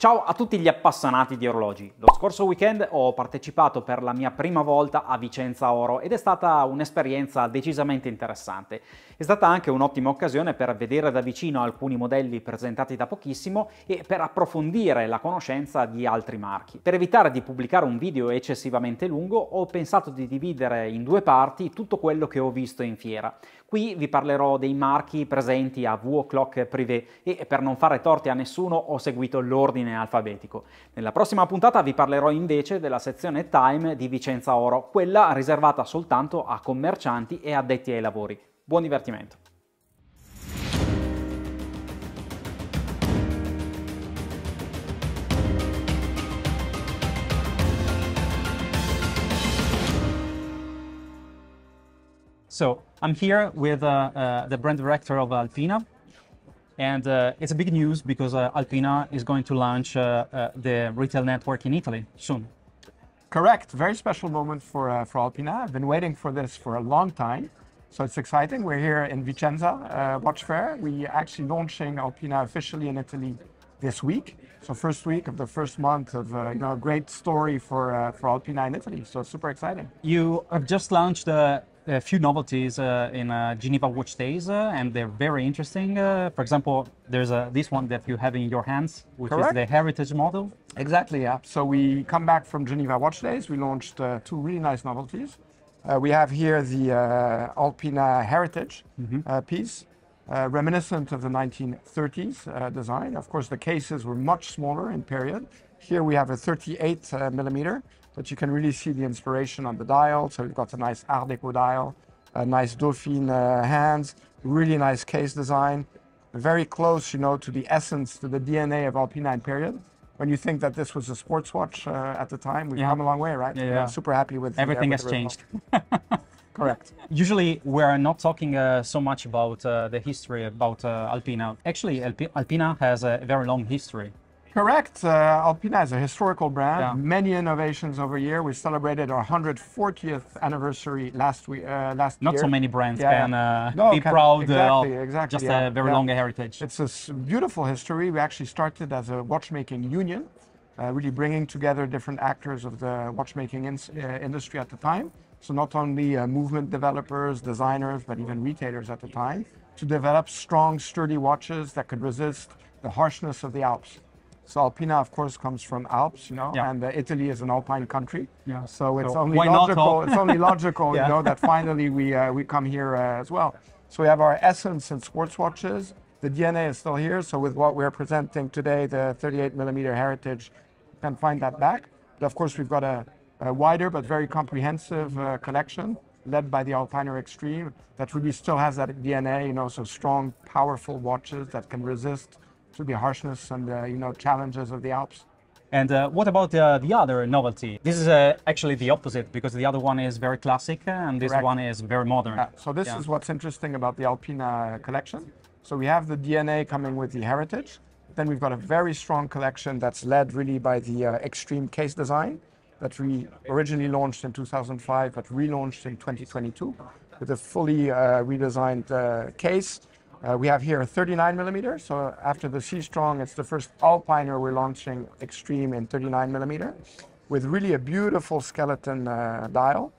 Ciao a tutti gli appassionati di orologi. Lo scorso weekend ho partecipato per la mia prima volta a Vicenza Oro ed è stata un'esperienza decisamente interessante. È stata anche un'ottima occasione per vedere da vicino alcuni modelli presentati da pochissimo e per approfondire la conoscenza di altri marchi. Per evitare di pubblicare un video eccessivamente lungo ho pensato di dividere in due parti tutto quello che ho visto in fiera. Qui vi parlerò dei marchi presenti a VO Clock Privé e per non fare torti a nessuno ho seguito l'ordine alfabetico. Nella prossima puntata vi parlerò invece della sezione Time di Vicenza Oro, quella riservata soltanto a commercianti e addetti ai lavori. Buon divertimento! So I'm here with uh, uh, the brand director of Alpina. And uh, it's a big news because uh, Alpina is going to launch uh, uh, the retail network in Italy soon. Correct. Very special moment for, for Alpina. I've been waiting for this for a long time. So it's exciting. We're here in Vicenza uh, Watch Fair. We're actually launching Alpina officially in Italy this week. So first week of the first month of uh, you know a great story for uh, for Alpina in Italy. So super exciting. You have just launched. Uh, a few novelties uh, in uh, Geneva Watch Days, and they're very interesting. for example, there's this one that you have in your hands, which Correct. is the heritage model. Exactly, yeah. So we come back from Geneva Watch Days. We launched two really nice novelties. Uh, we have here the uh, Alpina heritage mm-hmm. uh, piece, uh, reminiscent of the 1930s uh, design. Of course, the cases were much smaller in period. Here we have a 38 uh, millimeter, but you can really see the inspiration on the dial. So we've got a nice Art Deco dial, a nice Dauphine hands, really nice case design, very close, you know, to the essence, to the DNA of Alpina in period when you think that this was a sports watch uh, at the time, we've yeah. come a long way, right? Yeah, yeah. super happy with everything the, uh, with has changed. Correct. Usually, we are not talking uh, so much about uh, the history about uh, Alpina. Actually, Alp Alpina has a very long history. Correct. Uh, Alpina is a historical brand. Yeah. Many innovations over year. We celebrated our 140th anniversary last week. Uh, last Not year. so many brands yeah. can uh, no, be can, proud uh, exactly, of exactly, just yeah. a very long heritage. It's a beautiful history. We actually started as a watchmaking union, uh, really bringing together different actors of the watchmaking in uh, industry at the time. So not only movement developers, designers, but even retailers at the time to develop strong, sturdy watches that could resist the harshness of the Alps. So Alpina, of course, comes from Alps, you know, yeah. and uh, Italy is an alpine country. Yeah. So it's so only logical. it's only logical, yeah. you know, that finally we uh, we come here uh, as well. So we have our essence in sports watches. The DNA is still here. So with what we're presenting today, the 38 millimeter heritage, you can find that back. But of course, we've got a, a wider but very comprehensive uh, collection led by the Alpiner Extreme that really still has that DNA, you know, so strong, powerful watches that can resist to the harshness and the, uh, you know challenges of the Alps. And uh, what about uh, the other novelty? This is uh, actually the opposite because the other one is very classic and this Correct. one is very modern. so this yeah. is what's interesting about the Alpina collection. So we have the DNA coming with the heritage. Then we've got a very strong collection that's led really by the uh, extreme case design that we originally launched in 2005 but relaunched in 2022 with a fully uh, redesigned case uh, we have here a 39 millimeter. So after the Sea Strong, it's the first Alpiner we're launching Extreme in 39 millimeter, with really a beautiful skeleton uh, dial.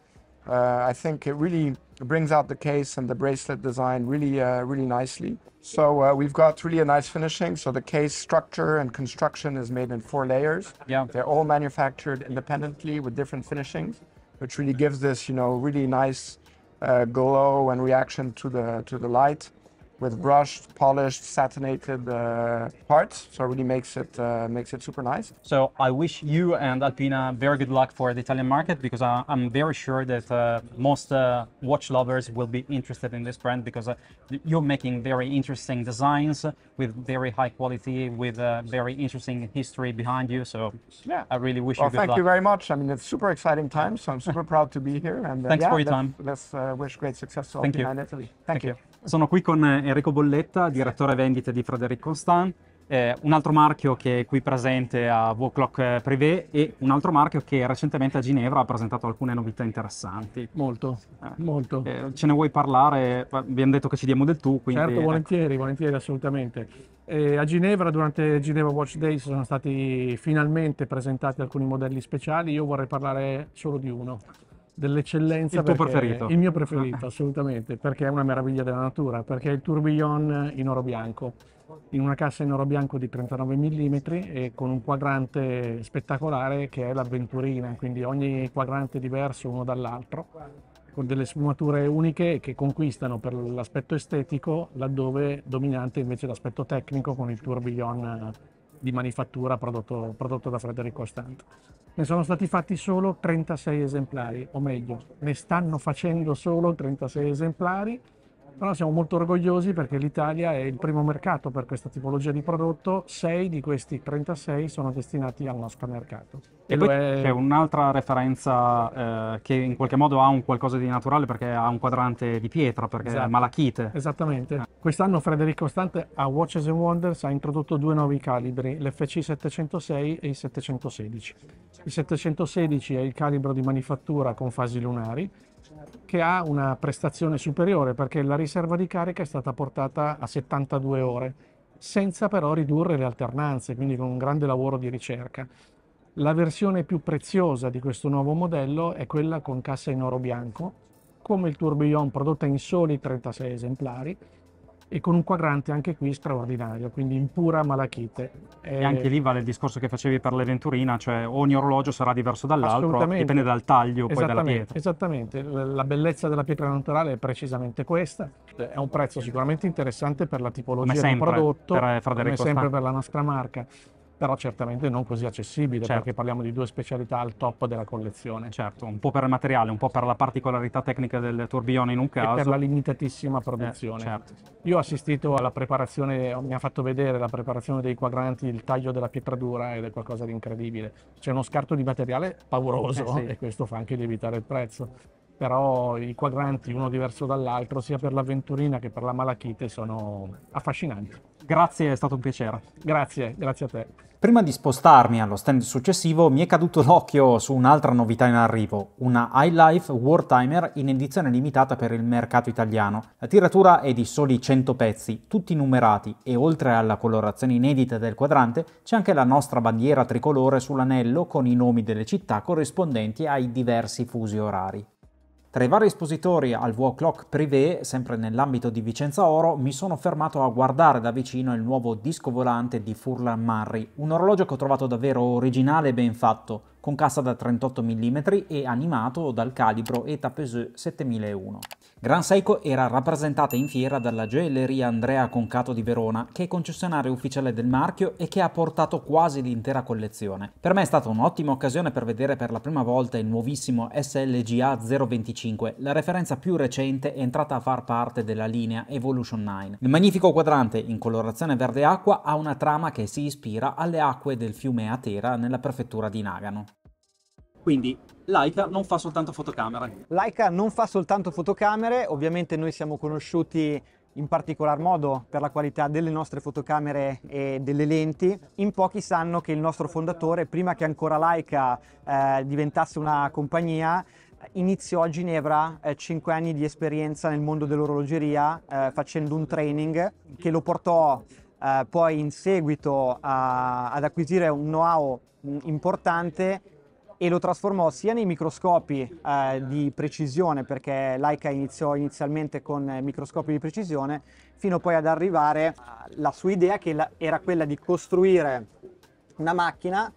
Uh, I think it really brings out the case and the bracelet design really, uh, really nicely. So uh, we've got really a nice finishing. So the case structure and construction is made in four layers. Yeah. They're all manufactured independently with different finishings, which really gives this, you know, really nice uh, glow and reaction to the to the light with brushed, polished, satinated uh, parts. So it really makes it uh, makes it super nice. So I wish you and Alpina very good luck for the Italian market because I, am very sure that uh, most uh, watch lovers will be interested in this brand because uh, you're making very interesting designs with very high quality, with very interesting history behind you. So yeah, I really wish well, you good thank luck. Thank you very much. I mean, it's super exciting time, so I'm super proud to be here. And uh, thanks yeah, for your let's, time. Let's wish great success to Alpina in Italy. Thank, thank you. you. Sono qui con eh, Enrico Bolletta, direttore vendite di Frederic Constant, eh, un altro marchio che è qui presente a Voclock Privé e un altro marchio che recentemente a Ginevra ha presentato alcune novità interessanti. Molto, eh, molto. Eh, ce ne vuoi parlare? Abbiamo detto che ci diamo del tu, quindi... Certo, ecco. volentieri, volentieri, assolutamente. Eh, a Ginevra, durante Ginevra Watch Day, sono stati finalmente presentati alcuni modelli speciali, io vorrei parlare solo di uno dell'eccellenza. Il tuo preferito. Il mio preferito, assolutamente, perché è una meraviglia della natura, perché è il tourbillon in oro bianco, in una cassa in oro bianco di 39 mm e con un quadrante spettacolare che è l'avventurina, quindi ogni quadrante è diverso uno dall'altro, con delle sfumature uniche che conquistano per l'aspetto estetico, laddove dominante invece l'aspetto tecnico con il tourbillon di manifattura prodotto, prodotto da Frederico Costanto. Ne sono stati fatti solo 36 esemplari, o meglio, ne stanno facendo solo 36 esemplari però siamo molto orgogliosi perché l'Italia è il primo mercato per questa tipologia di prodotto, 6 di questi 36 sono destinati al nostro mercato. E, e poi è... c'è un'altra referenza eh, che in qualche modo ha un qualcosa di naturale perché ha un quadrante di pietra, perché esatto. è malachite. Esattamente. Eh. Quest'anno Federico Stante a Watches and Wonders ha introdotto due nuovi calibri, l'FC 706 e il 716. Il 716 è il calibro di manifattura con fasi lunari, che ha una prestazione superiore perché la riserva di carica è stata portata a 72 ore, senza però ridurre le alternanze, quindi con un grande lavoro di ricerca. La versione più preziosa di questo nuovo modello è quella con cassa in oro bianco, come il Tourbillon prodotta in soli 36 esemplari, e con un quadrante anche qui straordinario, quindi in pura malachite. E, e anche lì vale il discorso che facevi per l'Eventurina, cioè ogni orologio sarà diverso dall'altro, dipende dal taglio poi dalla pietra. Esattamente, la bellezza della pietra naturale è precisamente questa, è un prezzo sicuramente interessante per la tipologia sempre, del prodotto, per come sempre per la nostra marca però certamente non così accessibile certo. perché parliamo di due specialità al top della collezione. Certo, un po' per il materiale, un po' per la particolarità tecnica del tourbillon in un caso. E per la limitatissima produzione. Eh, certo. Io ho assistito alla preparazione, mi ha fatto vedere la preparazione dei quadranti, il taglio della pietra dura ed è qualcosa di incredibile. C'è uno scarto di materiale pauroso eh, sì. e questo fa anche lievitare il prezzo però i quadranti uno diverso dall'altro sia per l'avventurina che per la malachite sono affascinanti. Grazie, è stato un piacere. Grazie, grazie a te. Prima di spostarmi allo stand successivo mi è caduto l'occhio su un'altra novità in arrivo, una iLife Wartimer in edizione limitata per il mercato italiano. La tiratura è di soli 100 pezzi, tutti numerati e oltre alla colorazione inedita del quadrante c'è anche la nostra bandiera tricolore sull'anello con i nomi delle città corrispondenti ai diversi fusi orari. Tra i vari espositori al Vaux Clock Privé, sempre nell'ambito di Vicenza Oro, mi sono fermato a guardare da vicino il nuovo disco volante di Furlan Marri, un orologio che ho trovato davvero originale e ben fatto, con cassa da 38 mm e animato dal calibro ETA 7001. Gran Seiko era rappresentata in fiera dalla gioielleria Andrea Concato di Verona, che è concessionario ufficiale del marchio e che ha portato quasi l'intera collezione. Per me è stata un'ottima occasione per vedere per la prima volta il nuovissimo SLGA 025, la referenza più recente entrata a far parte della linea Evolution 9. Il magnifico quadrante in colorazione verde acqua ha una trama che si ispira alle acque del fiume Atera nella prefettura di Nagano. Quindi Leica non fa soltanto fotocamere. Leica non fa soltanto fotocamere, ovviamente noi siamo conosciuti in particolar modo per la qualità delle nostre fotocamere e delle lenti. In pochi sanno che il nostro fondatore, prima che ancora Leica eh, diventasse una compagnia, iniziò a Ginevra eh, 5 anni di esperienza nel mondo dell'orologeria eh, facendo un training che lo portò eh, poi in seguito a, ad acquisire un know-how importante e lo trasformò sia nei microscopi eh, di precisione, perché Leica iniziò inizialmente con eh, microscopi di precisione, fino poi ad arrivare alla sua idea che era quella di costruire una macchina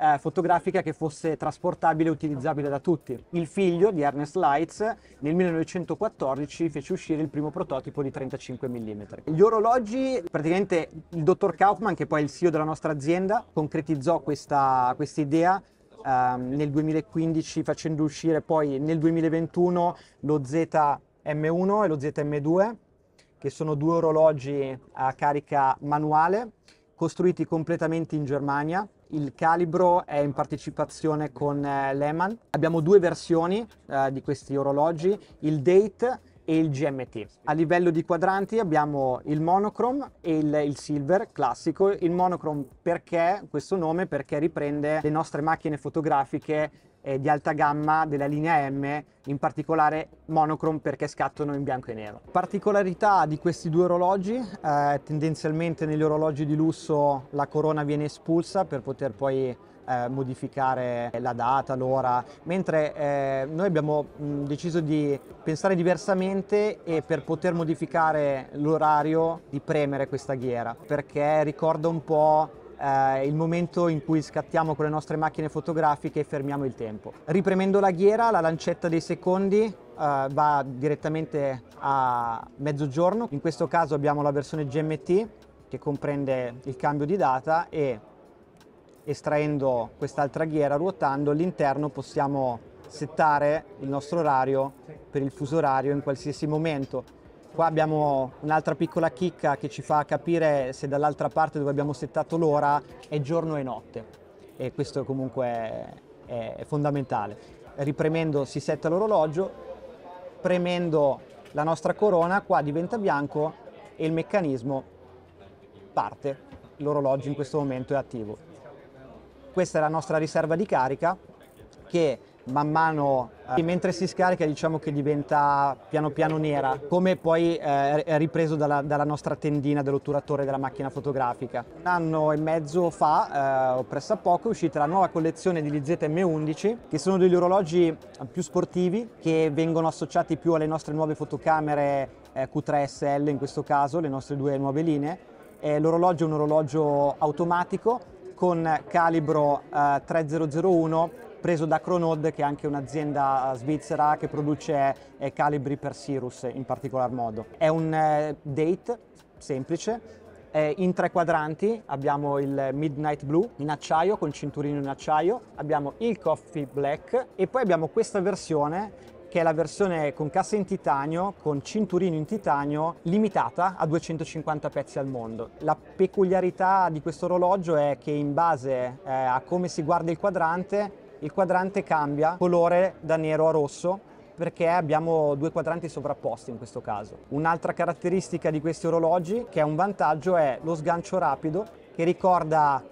eh, fotografica che fosse trasportabile e utilizzabile da tutti. Il figlio di Ernest Leitz nel 1914 fece uscire il primo prototipo di 35 mm. Gli orologi, praticamente il dottor Kaufman, che poi è il CEO della nostra azienda, concretizzò questa, questa idea ehm, nel 2015 facendo uscire poi nel 2021 lo ZM1 e lo ZM2, che sono due orologi a carica manuale costruiti completamente in Germania. Il calibro è in partecipazione con eh, Lehman. Abbiamo due versioni eh, di questi orologi, il Date e il GMT. A livello di quadranti abbiamo il monochrome e il, il, silver classico. Il monochrome perché questo nome? Perché riprende le nostre macchine fotografiche eh, di alta gamma della linea M, in particolare monochrome perché scattano in bianco e nero. Particolarità di questi due orologi, eh, tendenzialmente negli orologi di lusso la corona viene espulsa per poter poi eh, modificare la data, l'ora, mentre eh, noi abbiamo mh, mm, deciso di pensare diversamente e per poter modificare l'orario di premere questa ghiera, perché ricorda un po' eh, il momento in cui scattiamo con le nostre macchine fotografiche e fermiamo il tempo. Ripremendo la ghiera, la lancetta dei secondi Uh, va direttamente a mezzogiorno. In questo caso abbiamo la versione GMT che comprende il cambio di data e estraendo quest'altra ghiera, ruotando, all'interno possiamo settare il nostro orario per il fuso orario in qualsiasi momento. Qua abbiamo un'altra piccola chicca che ci fa capire se dall'altra parte dove abbiamo settato l'ora è giorno e notte e questo comunque è fondamentale. Ripremendo si setta l'orologio, premendo la nostra corona qua diventa bianco e il meccanismo parte, l'orologio in questo momento è attivo. Questa è la nostra riserva di carica che man mano eh, mentre si scarica diciamo che diventa piano piano nera come poi eh, è ripreso dalla, dalla, nostra tendina dell'otturatore della macchina fotografica un anno e mezzo fa eh, o presso a poco è uscita la nuova collezione degli ZM11 che sono degli orologi eh, più sportivi che vengono associati più alle nostre nuove fotocamere eh, Q3SL in questo caso le nostre due nuove linee eh, l'orologio è un orologio automatico con calibro eh, 3001 preso da Cronod che è anche un'azienda eh, svizzera che produce eh, calibri per Sirus in particolar modo. È un eh, date semplice, in tre quadranti abbiamo il Midnight Blue in acciaio con cinturino in acciaio, abbiamo il Coffee Black e poi abbiamo questa versione che è la versione con cassa in titanio, con cinturino in titanio, limitata a 250 pezzi al mondo. La peculiarità di questo orologio è che in base eh, a come si guarda il quadrante, il quadrante cambia colore da nero a rosso perché abbiamo due quadranti sovrapposti in questo caso. Un'altra caratteristica di questi orologi, che è un vantaggio, è lo sgancio rapido, che ricorda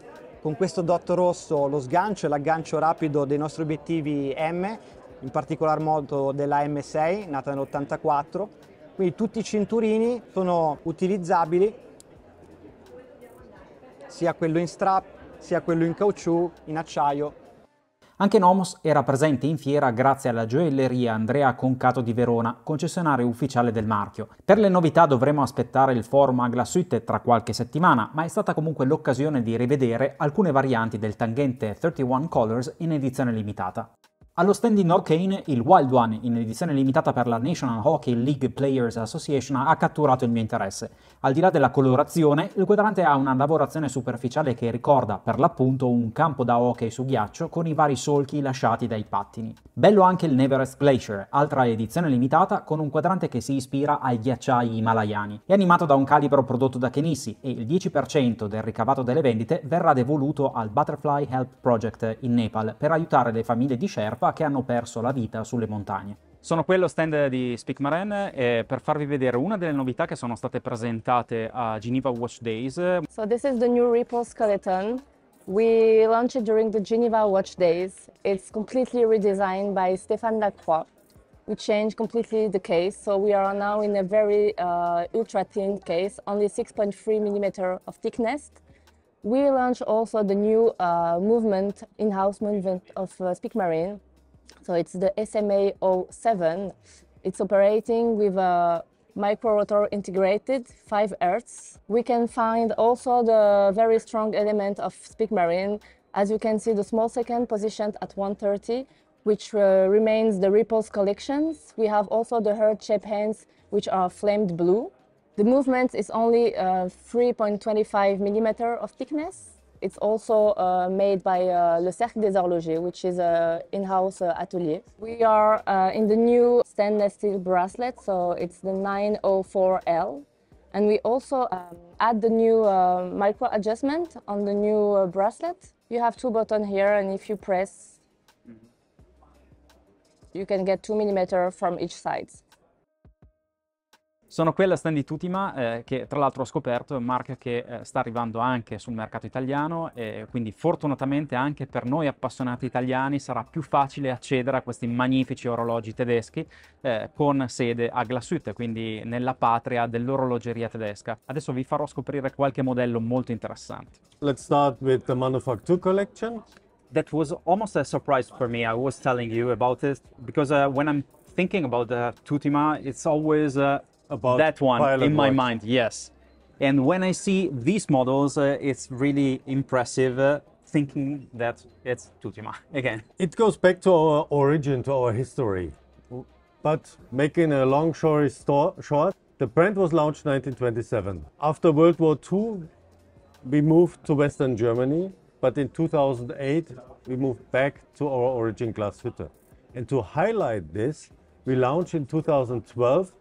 con questo dot rosso lo sgancio e l'aggancio rapido dei nostri obiettivi M in particolar modo della M6 nata nell'84. Quindi tutti i cinturini sono utilizzabili, sia quello in strap, sia quello in caucciù, in acciaio anche Nomos era presente in fiera grazie alla gioielleria Andrea Concato di Verona, concessionario ufficiale del marchio. Per le novità dovremo aspettare il forum Agla Suite tra qualche settimana, ma è stata comunque l'occasione di rivedere alcune varianti del tangente 31 Colors in edizione limitata. Allo stand indoor Kane, il Wild One, in edizione limitata per la National Hockey League Players Association, ha catturato il mio interesse. Al di là della colorazione, il quadrante ha una lavorazione superficiale che ricorda, per l'appunto, un campo da hockey su ghiaccio con i vari solchi lasciati dai pattini. Bello anche il Neverest Glacier, altra edizione limitata con un quadrante che si ispira ai ghiacciai himalayani. È animato da un calibro prodotto da Kenissi e il 10% del ricavato delle vendite verrà devoluto al Butterfly Help Project in Nepal per aiutare le famiglie di Sherpa Europa che hanno perso la vita sulle montagne. Sono qui allo stand di Speak Marine eh, per farvi vedere una delle novità che sono state presentate a Geneva Watch Days. So this is the new Ripple Skeleton. We launched it during the Geneva Watch Days. It's completely redesigned by Stéphane Lacroix. We changed completely the case, so we are now in a very uh, ultra thin case, only 6.3 mm of thickness. We launched also the new uh, movement, in-house movement of uh, Speak Marine. So it's the SMA07. It's operating with a micro rotor integrated 5 hertz. We can find also the very strong element of Marine. As you can see, the small second positioned at 130, which uh, remains the Ripples collections. We have also the heart-shaped hands, which are flamed blue. The movement is only uh, 3.25 millimeter of thickness. It's also uh, made by uh, Le Cercle des Horlogers, which is an in-house uh, atelier. We are uh, in the new stainless steel bracelet, so it's the 904L. And we also um, add the new uh, micro adjustment on the new uh, bracelet. You have two buttons here, and if you press, mm-hmm. you can get two millimeter from each side. Sono Quella di Tutima, eh, che tra l'altro ho scoperto è un marchio che eh, sta arrivando anche sul mercato italiano e quindi fortunatamente anche per noi appassionati italiani sarà più facile accedere a questi magnifici orologi tedeschi eh, con sede a Glashütte, quindi nella patria dell'orologeria tedesca. Adesso vi farò scoprire qualche modello molto interessante. Let's start with the Manufaktur collection. That was almost a surprise for me. I was telling you about it because uh, when I'm thinking about uh, Tutima, it's always uh, about that one in my works. mind yes and when i see these models uh, it's really impressive uh, thinking that it's tutima again it goes back to our origin to our history but making a long story short the brand was launched 1927 after world war ii we moved to western germany but in 2008 we moved back to our origin glashütte and to highlight this we launched in 2012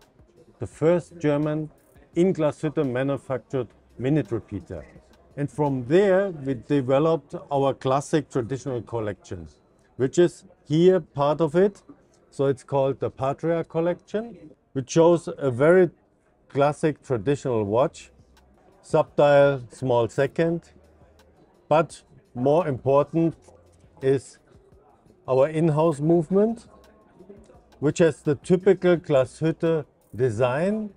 the first German in Glashütte manufactured minute repeater. And from there, we developed our classic traditional collection, which is here part of it. So it's called the Patria collection, which shows a very classic traditional watch, subdial small second, but more important is our in-house movement, which has the typical Glashütte design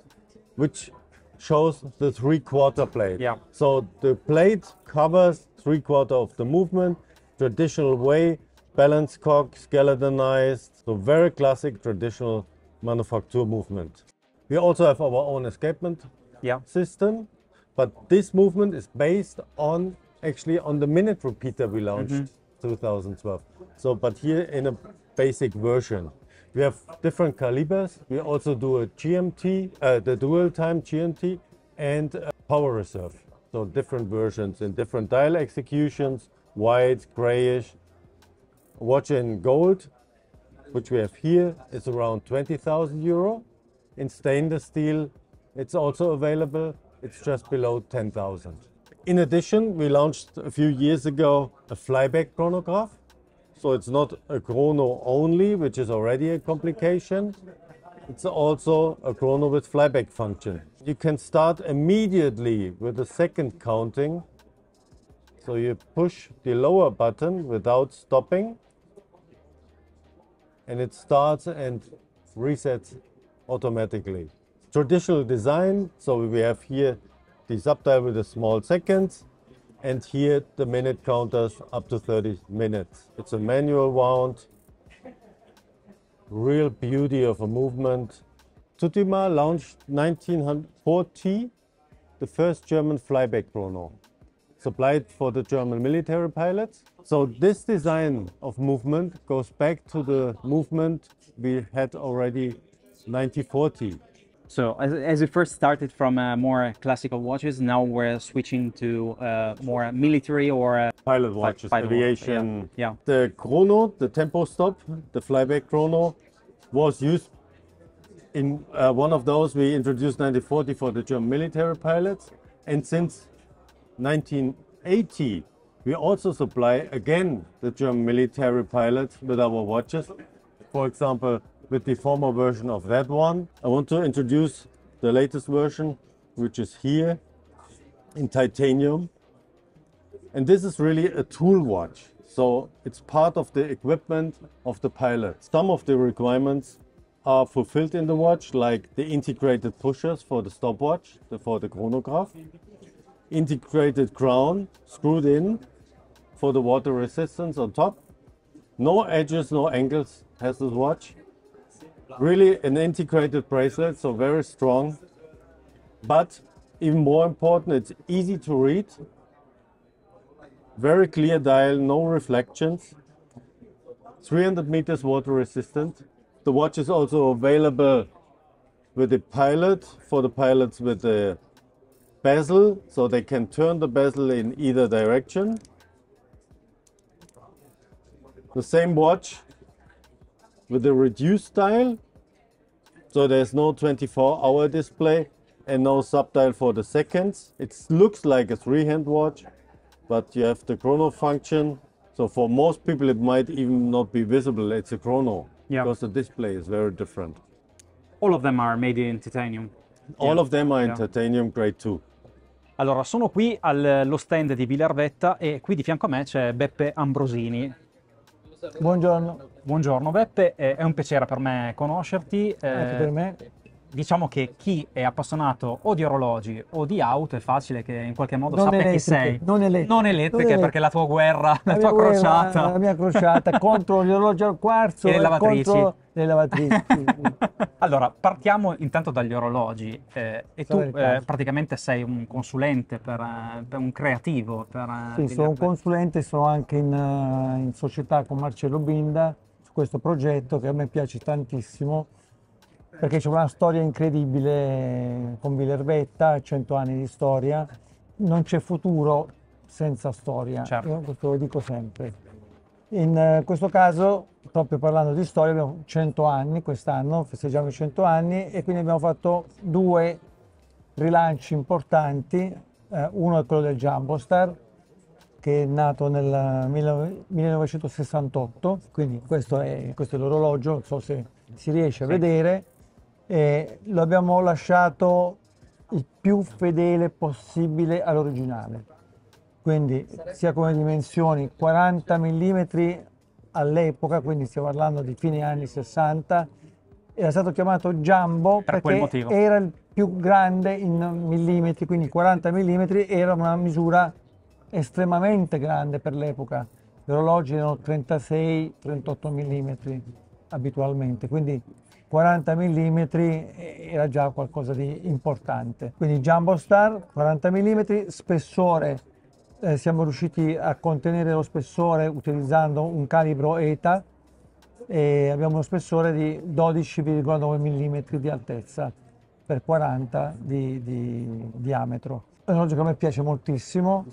which shows the three quarter plate. Yeah. So the plate covers three quarter of the movement, traditional way, balance cock, skeletonized. So very classic traditional manufacture movement. We also have our own escapement yeah. system, but this movement is based on actually on the minute repeater we launched mm -hmm. 2012. So, but here in a basic version. We have different calibers. We also do a GMT, uh, the dual time GMT and power reserve. So different versions in different dial executions, white, grayish. Watch in gold, which we have here, is around 20,000 euro. In stainless steel, it's also available. It's just below 10,000. In addition, we launched a few years ago a flyback chronograph, so it's not a chrono only, which is already a complication. It's also a chrono with flyback function. You can start immediately with the second counting. So you push the lower button without stopping and it starts and resets automatically. Traditional design, so we have here the subdial with the small seconds, and here the minute counters up to 30 minutes. It's a manual wound, real beauty of a movement. Tutima launched 1940, the first German flyback chrono, supplied for the German military pilots. So this design of movement goes back to the movement we had already 1940. So as, as we first started from uh, more classical watches, now we're switching to uh, more military or uh, pilot watches, pilot aviation. Watch. Yeah. yeah. The chrono, the tempo stop, the flyback chrono, was used in uh, one of those we introduced 1940 for the German military pilots, and since 1980 we also supply again the German military pilots with our watches. For example, with the former version of that one. I want to introduce the latest version, which is here in titanium. And this is really a tool watch. So it's part of the equipment of the pilot. Some of the requirements are fulfilled in the watch, like the integrated pushers for the stopwatch, the, for the chronograph, integrated crown screwed in for the water resistance on top. No edges, no angles has this watch. Really an integrated bracelet, so very strong. But even more important, it's easy to read. Very clear dial, no reflections. 300 meters water resistant. The watch is also available with the pilot for the pilots with the bezel, so they can turn the bezel in either direction. The same watch with a reduced style. So there's no 24 hour display and no subdial for the seconds. It looks like a three hand watch, but you have the chrono function. So for most people, it might even not be visible. It's a chrono because the display is very different. All of them are made in titanium. All yeah. of them are in yeah. titanium grade 2. Allora, sono qui allo stand di Bilarvetta e qui di fianco a me c'è Beppe Ambrosini, Buongiorno. Buongiorno Beppe, è un piacere per me conoscerti. Anche eh, per me diciamo che chi è appassionato o di orologi o di auto è facile che in qualche modo non sappia elettriche, chi sei. Non elettriche, non elettriche non perché elettriche. la tua guerra, la, la tua crociata. la mia crociata contro gli orologi al quarzo e le lavatrici. Contro le lavatrici. allora, partiamo intanto dagli orologi eh, e so tu eh, praticamente sei un consulente, per, eh, per un creativo. Per, eh, sì, sono un consulente, sono anche in, eh, in società con Marcello Binda su questo progetto che a me piace tantissimo perché c'è una storia incredibile con Villerbetta, 100 anni di storia, non c'è futuro senza storia, certo. questo lo dico sempre. In eh, questo caso, proprio parlando di storia, abbiamo 100 anni quest'anno, festeggiamo i 100 anni e quindi abbiamo fatto due rilanci importanti, eh, uno è quello del Jumbo che è nato nel 1968, eh, quindi questo è, questo è l'orologio, non so se si riesce a sì. vedere, e lo abbiamo lasciato il più fedele possibile all'originale. Quindi sia come dimensioni 40 mm all'epoca, quindi stiamo parlando di fine anni 60, era stato chiamato Jumbo per perché era il più grande in millimetri, quindi 40 mm era una misura estremamente grande per l'epoca. Gli orologi erano 36-38 mm abitualmente, quindi 40 mm era già qualcosa di importante. Quindi Jumbo Star 40 mm, spessore eh, siamo riusciti a contenere lo spessore utilizzando un calibro ETA e abbiamo uno spessore di 12,9 mm di altezza per 40 di, di diametro. un orologio che a me piace moltissimo,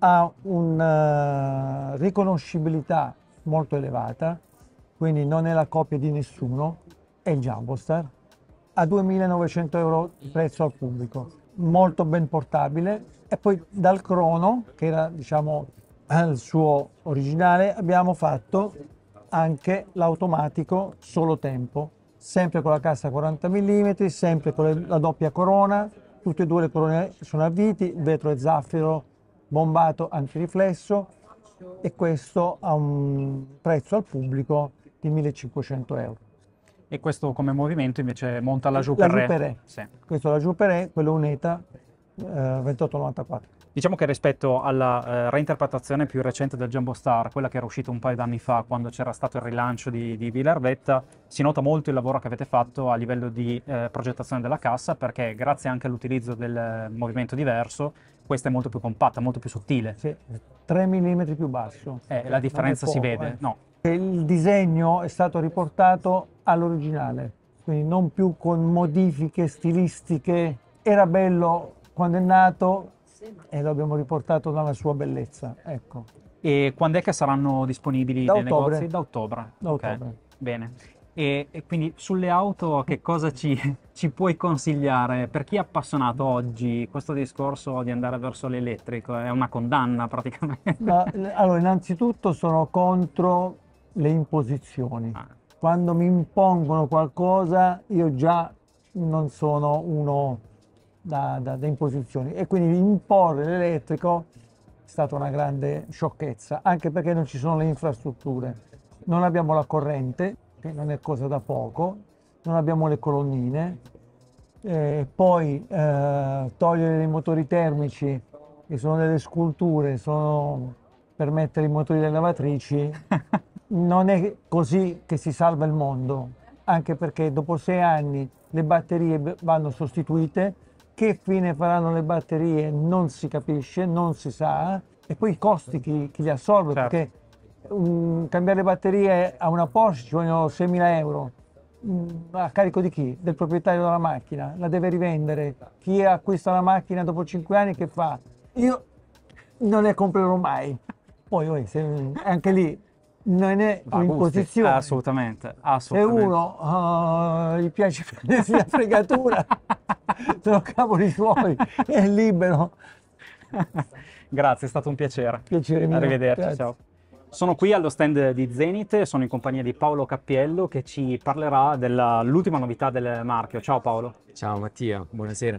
ha una riconoscibilità molto elevata, quindi non è la copia di nessuno, e il Jaguar a 2.900 euro di mm. prezzo al pubblico molto ben portabile e poi dal crono che era diciamo eh, il suo originale abbiamo fatto anche l'automatico solo tempo sempre con la cassa 40 mm sempre con le, la doppia corona tutte e due le corone sono a viti vetro e zaffiro bombato antiriflesso e questo a un prezzo al pubblico di 1500 euro e questo come movimento invece monta la giù la re. Sì. Questo la giù quello uneta eh, 2894. Diciamo che rispetto alla eh, reinterpretazione più recente del Jumbo Star, quella che era uscita un paio d'anni fa quando c'era stato il rilancio di, di Villarvetta, si nota molto il lavoro che avete fatto a livello di eh, progettazione della cassa perché grazie anche all'utilizzo del eh, movimento diverso questa è molto più compatta, molto più sottile. Sì, 3 mm più basso. Eh, la differenza si vede, eh. no, il disegno è stato riportato all'originale, quindi non più con modifiche stilistiche. Era bello quando è nato e lo abbiamo riportato dalla sua bellezza. Ecco. E quando è che saranno disponibili da ottobre. negozi? Da ottobre. Da okay. ottobre. Bene. E, e, quindi sulle auto che cosa ci, ci, puoi consigliare? Per chi è appassionato oggi questo discorso di andare verso l'elettrico è una condanna praticamente. Ma, allora innanzitutto sono contro le imposizioni. Ah. Quando mi impongono qualcosa io già non sono uno da, da, da imposizioni e quindi imporre l'elettrico è stata una grande sciocchezza, anche perché non ci sono le infrastrutture, non abbiamo la corrente, che non è cosa da poco, non abbiamo le colonnine, eh, poi eh, togliere i motori termici che sono delle sculture, sono per mettere i motori delle lavatrici non è così che si salva il mondo, anche perché dopo sei anni le batterie vanno sostituite, che fine faranno le batterie non si capisce, non si sa, e poi i costi chi, chi li assorbe, certo. perché um, cambiare batterie a una Porsche ci vogliono 6.000 euro, mm, a carico di chi? Del proprietario della macchina, la deve rivendere, chi acquista la macchina dopo 5 anni che fa? Io non le comprerò mai, poi, poi se, anche lì non è un'imposizione. Assolutamente, assolutamente. E uno uh, gli piace prendersi la fregatura, sono cavoli suoi, è libero. Grazie, è stato un piacere. Piacere mio. Arrivederci, Grazie. ciao. Sono qui allo stand di Zenit, sono in compagnia di Paolo Cappiello che ci parlerà dell'ultima novità del marchio. Ciao Paolo. Ciao Mattia, buonasera.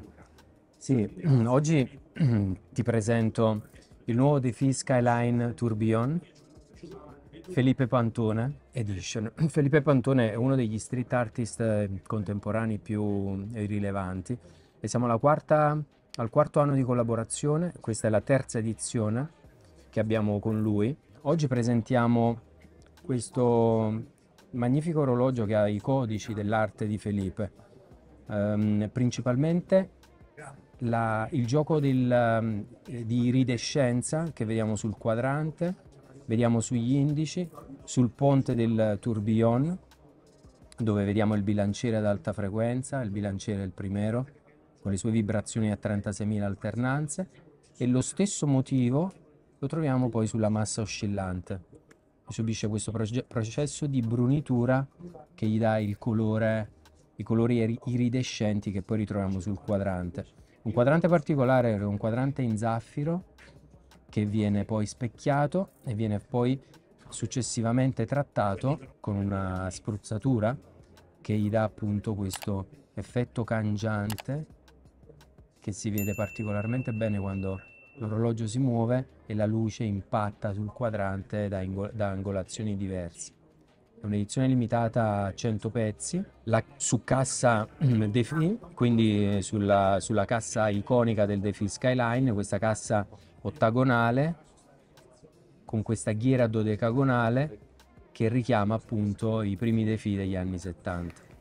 Sì, oggi ti presento il nuovo Defi Skyline Tourbillon, Felipe Pantone Edition. Felipe Pantone è uno degli street artist eh, contemporanei più eh, rilevanti e siamo quarta, al quarto anno di collaborazione, questa è la terza edizione che abbiamo con lui. Oggi presentiamo questo magnifico orologio che ha i codici dell'arte di Felipe, um, principalmente la, il gioco del, ehm, di iridescenza che vediamo sul quadrante vediamo sugli indici, sul ponte del tourbillon, dove vediamo il bilanciere ad alta frequenza, il bilanciere è il primero, con le sue vibrazioni a 36.000 alternanze, e lo stesso motivo lo troviamo poi sulla massa oscillante. che Subisce questo processo di brunitura che gli dà il colore, i colori iridescenti che poi ritroviamo sul quadrante. Un quadrante particolare era un quadrante in zaffiro che viene poi specchiato e viene poi successivamente trattato con una spruzzatura che gli dà appunto questo effetto cangiante che si vede particolarmente bene quando l'orologio si muove e la luce impatta sul quadrante da, da angolazioni diverse. È un'edizione limitata a 100 pezzi, la, su cassa Defi, quindi sulla, sulla cassa iconica del Defi Skyline, questa cassa ottagonale con questa ghiera dodecagonale che richiama appunto i primi defi degli anni 70.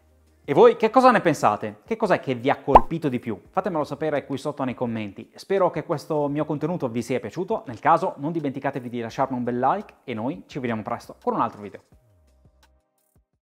E voi che cosa ne pensate? Che cos'è che vi ha colpito di più? Fatemelo sapere qui sotto nei commenti. Spero che questo mio contenuto vi sia piaciuto, nel caso non dimenticatevi di lasciarmi un bel like e noi ci vediamo presto con un altro video.